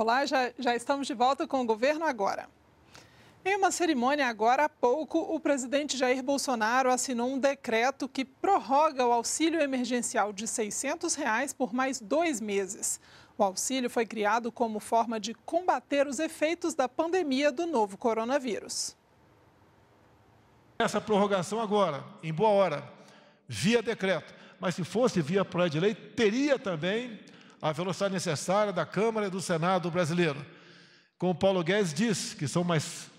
Olá, já, já estamos de volta com o governo agora. Em uma cerimônia agora há pouco, o presidente Jair Bolsonaro assinou um decreto que prorroga o auxílio emergencial de R$ 600 reais por mais dois meses. O auxílio foi criado como forma de combater os efeitos da pandemia do novo coronavírus. Essa prorrogação agora, em boa hora, via decreto, mas se fosse via projeto de lei, teria também a velocidade necessária da Câmara e do Senado brasileiro. Como Paulo Guedes disse, que são mais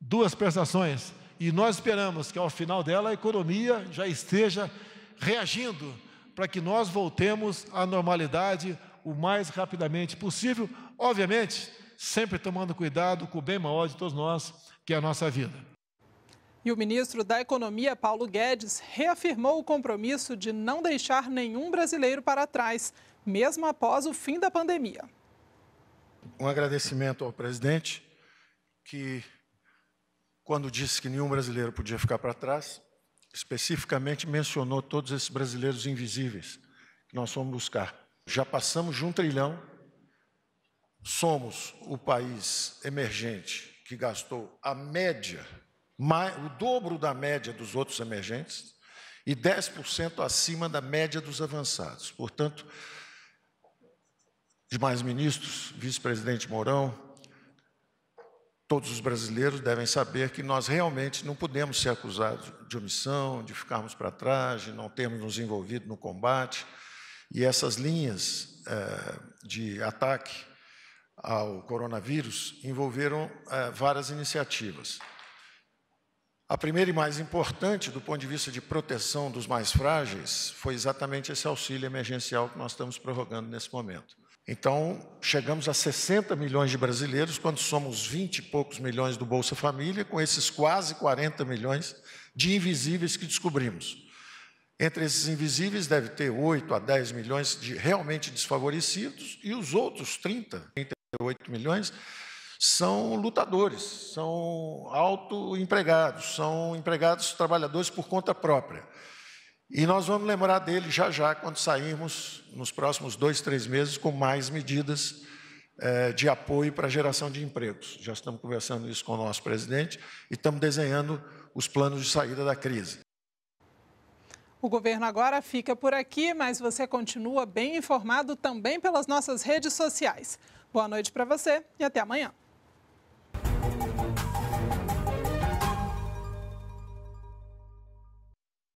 duas prestações, e nós esperamos que ao final dela a economia já esteja reagindo para que nós voltemos à normalidade o mais rapidamente possível, obviamente, sempre tomando cuidado com o bem maior de todos nós, que é a nossa vida. E o ministro da Economia, Paulo Guedes, reafirmou o compromisso de não deixar nenhum brasileiro para trás mesmo após o fim da pandemia. Um agradecimento ao presidente, que, quando disse que nenhum brasileiro podia ficar para trás, especificamente mencionou todos esses brasileiros invisíveis que nós fomos buscar. Já passamos de um trilhão, somos o país emergente que gastou a média, o dobro da média dos outros emergentes e 10% acima da média dos avançados. Portanto, demais ministros, vice-presidente Mourão, todos os brasileiros devem saber que nós realmente não podemos ser acusados de omissão, de ficarmos para trás, de não termos nos envolvido no combate. E essas linhas eh, de ataque ao coronavírus envolveram eh, várias iniciativas. A primeira e mais importante, do ponto de vista de proteção dos mais frágeis, foi exatamente esse auxílio emergencial que nós estamos prorrogando nesse momento. Então, chegamos a 60 milhões de brasileiros, quando somos 20 e poucos milhões do Bolsa Família, com esses quase 40 milhões de invisíveis que descobrimos. Entre esses invisíveis, deve ter 8 a 10 milhões de realmente desfavorecidos, e os outros 30, 38 milhões, são lutadores, são autoempregados, são empregados trabalhadores por conta própria. E nós vamos lembrar dele já já, quando sairmos, nos próximos dois, três meses, com mais medidas eh, de apoio para a geração de empregos. Já estamos conversando isso com o nosso presidente e estamos desenhando os planos de saída da crise. O governo agora fica por aqui, mas você continua bem informado também pelas nossas redes sociais. Boa noite para você e até amanhã.